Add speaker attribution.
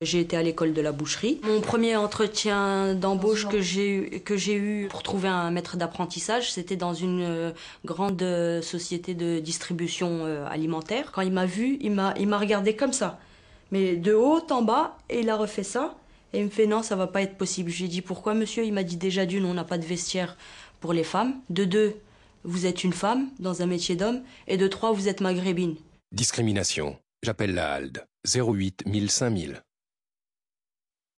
Speaker 1: J'ai été à l'école
Speaker 2: de la boucherie.
Speaker 1: Mon premier entretien d'embauche que j'ai eu pour trouver un maître d'apprentissage, c'était dans une euh, grande euh, société de distribution euh, alimentaire. Quand il m'a vu, il m'a il m'a regardé comme ça, mais de haut en bas, et il a refait ça. Et il me fait non, ça va pas être possible. J'ai dit pourquoi monsieur Il m'a dit déjà d'une, on n'a pas de vestiaire pour les femmes. De deux, vous êtes une femme dans un métier d'homme. Et de trois, vous êtes maghrébine.
Speaker 3: Discrimination. J'appelle la HALDE. 08 1000 5000.